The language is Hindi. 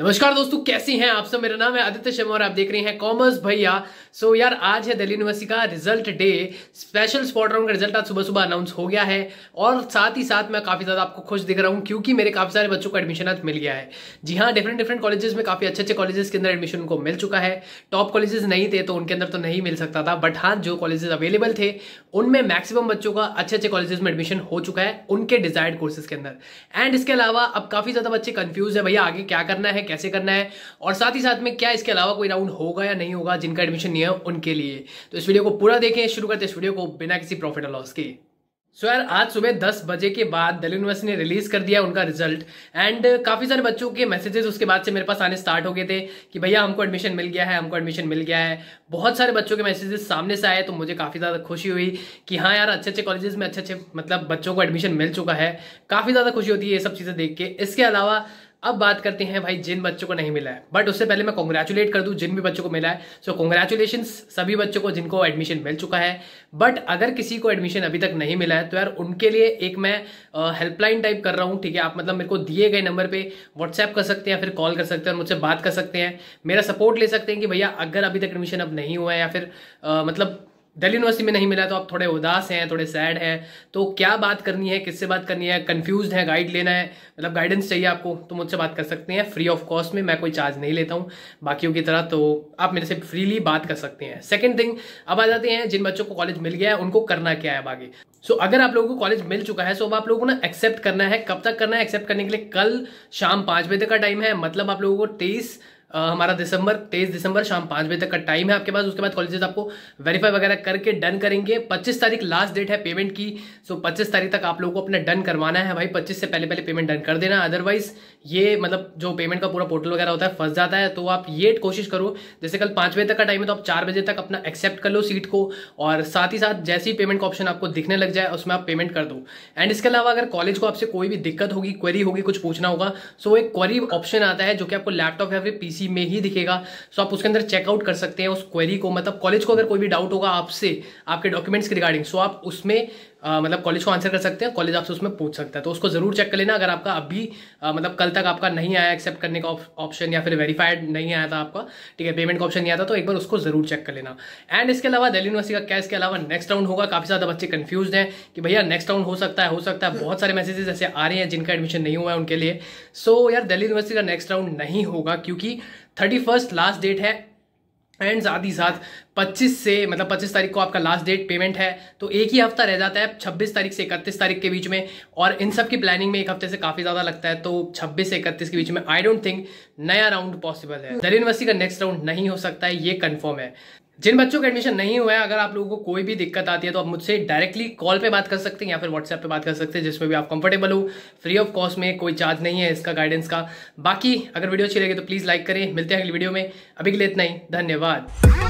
नमस्कार दोस्तों कैसी हैं आप सब मेरा नाम है आदित्य शर्मा और आप देख रहे हैं कॉमर्स भैया सो so, यार आज है दिल्ली यूनिवर्सिटी का result day special spot round का रिजल्ट आज सुबह सुबह अनाउंस हो गया है और साथ ही साथ मैं काफी ज्यादा आपको खुश दिख रहा हूँ क्योंकि मेरे काफी सारे बच्चों को एडमिशन आज मिल गया है जी हाँ डिफरेंट डिफरेंट कॉलेजेस में काफी अच्छे अच्छे कॉलेजेस के अंदर एडमिशन उनको मिल चुका है टॉप कॉलेजेस नहीं थे तो उनके अंदर तो नहीं मिल सकता था बट हाँ जो कॉलेजेस अवेलेबल थे उनमें मैक्सिमम बच्चों का अच्छे अच्छे कॉलेजेस में एडमिशन हो चुका है उनके डिजायर्ड कोर्सेज के अंदर एंड इसके अलावा अब काफी ज्यादा बच्चे कंफ्यूज है भैया आगे क्या करना है कैसे करना है और साथ ही साथ में क्या इसके अलावा कोई राउंड होगा या नहीं होगा जिनका एडमिशन नहीं है उनके लिए तो इस वीडियो को पूरा देखें शुरू करते इस वीडियो को बिना किसी प्रॉफिट और लॉस के सो so, यार आज सुबह 10 बजे के बाद दिल्ली यूनिवर्सिटी ने रिलीज कर दिया उनका रिजल्ट एंड काफी सारे बच्चों के मैसेजेस उसके बाद से मेरे पास आने स्टार्ट हो गए थे कि भैया हमको एडमिशन मिल गया है हमको एडमिशन मिल गया है बहुत सारे बच्चों के मैसेजेस सामने से आए तो मुझे काफी ज्यादा खुशी हुई कि हाँ यार अच्छे अच्छे कॉलेजेस में अच्छे अच्छे मतलब बच्चों को एडमिशन मिल चुका है काफी ज्यादा खुशी होती है ये सब चीजें देख के इसके अलावा अब बात करते हैं भाई जिन बच्चों को नहीं मिला है बट उससे पहले मैं कॉन्ग्रेचुलेट कर दूं जिन भी बच्चों को मिला है सो so, कॉन्ग्रेचुलेशन सभी बच्चों को जिनको एडमिशन मिल चुका है बट अगर किसी को एडमिशन अभी तक नहीं मिला है तो यार उनके लिए एक मैं हेल्पलाइन टाइप कर रहा हूँ ठीक है आप मतलब मेरे को दिए गए नंबर पर व्हाट्सएप कर सकते हैं फिर कॉल कर सकते हैं और मुझसे बात कर सकते हैं मेरा सपोर्ट ले सकते हैं कि भैया अगर अभी तक एडमिशन अब नहीं हुआ है या फिर आ, मतलब दिल्ली यूनिवर्सिटी में नहीं मिला तो आप थोड़े उदास हैं थोड़े सैड हैं तो क्या बात करनी है किससे बात करनी है कन्फ्यूज है गाइड लेना है मतलब गाइडेंस चाहिए आपको तो मुझसे बात कर सकते हैं फ्री ऑफ कॉस्ट में मैं कोई चार्ज नहीं लेता हूँ बाकियों की तरह तो आप मेरे से फ्रीली बात कर सकते हैं सेकेंड थिंग अब आ जाते हैं जिन बच्चों को कॉलेज मिल गया है उनको करना क्या है बाकी सो so, अगर आप लोगों को कॉलेज मिल चुका है सो so अब आप लोगों को ना एक्सेप्ट करना है कब तक करना है एक्सेप्ट करने के लिए कल शाम पाँच बजे तक का टाइम है मतलब आप लोगों को तेईस हमारा दिसंबर तेईस दिसंबर शाम पांच बजे तक का टाइम है आपके पास उसके बाद कॉलेजेस आपको वेरीफाई वगैरह करके डन करेंगे पच्चीस तारीख लास्ट डेट है पेमेंट की सो पच्चीस तारीख तक आप लोगों को अपना डन करवाना है भाई पच्चीस से पहले पहले पेमेंट डन कर देना अदरवाइज ये मतलब जो पेमेंट का पूरा पोर्टल वगैरह होता है फंस जाता है तो आप ये कोशिश करो जैसे कल पांच बजे तक का टाइम है तो आप चार बजे तक अपना एक्सेप्ट कर लो सीट को और साथ ही साथ जैसे ही पेमेंट का ऑप्शन आपको दिखने लग जाए उसमें आप पेमेंट कर दो एंड इसके अलावा अगर कॉलेज को आपसे कोई भी दिक्कत होगी क्वेरी होगी कुछ पूछना होगा सो एक क्वेरी ऑप्शन आता है जो कि आपको लैपटॉप या फिर पीसी सी में ही दिखेगा सो आप उसके अंदर चेकआउट कर सकते हैं उस क्वेरी को मतलब कॉलेज को अगर कोई भी डाउट होगा आपसे आपके डॉक्यूमेंट्स के रिगार्डिंग सो आप उसमें आ, मतलब कॉलेज को आंसर कर सकते हैं कॉलेज आपसे उसमें पूछ सकता है तो उसको ज़रूर चेक कर लेना अगर आपका अभी आ, मतलब कल तक आपका नहीं आया एक्सेप्ट करने का ऑप्शन या फिर वेरीफाइड नहीं आया था आपका ठीक है पेमेंट का ऑप्शन नहीं आता तो एक बार उसको ज़रूर चेक कर लेना एंड इसके अलावा दिल्ली यूनिवर्सिटी का कैश के अलावा नेक्स्ट राउंड होगा काफ़ी ज़्यादा बच्चे कन्फ्यूज हैं कि भैया नेक्स्ट राउंड हो सकता है हो सकता है बहुत सारे मैसेजेस ऐसे आ रहे हैं जिनका एडमिशन नहीं हुआ है उनके लिए सो यार दिल्ली यूनिवर्सिटी का नेक्स्ट राउंड नहीं होगा क्योंकि थर्टी फर्स्ट लास्ट डेट है एंड साथ ही साथ 25 से मतलब 25 तारीख को आपका लास्ट डेट पेमेंट है तो एक ही हफ्ता रह जाता है 26 तारीख से 31 तारीख के बीच में और इन सब की प्लानिंग में एक हफ्ते से काफ़ी ज़्यादा लगता है तो 26 से 31 के बीच में आई डोंट थिंक नया राउंड पॉसिबल है दर यूनिवर्सिटी का नेक्स्ट राउंड नहीं हो सकता है ये कन्फर्म है जिन बच्चों का एडमिशन नहीं हुआ है अगर आप लोगों को कोई भी दिक्कत आती है तो आप मुझसे डायरेक्टली कॉल पे बात कर सकते हैं या फिर व्हाट्सएप पे बात कर सकते हैं जिसमें भी आप कंफर्टेबल हो फ्री ऑफ कॉस्ट में कोई चार्ज नहीं है इसका गाइडेंस का बाकी अगर वीडियो अच्छी लगे तो प्लीज़ लाइक करें मिलते हैं अगली वीडियो में अभी के लिए इतना ही धन्यवाद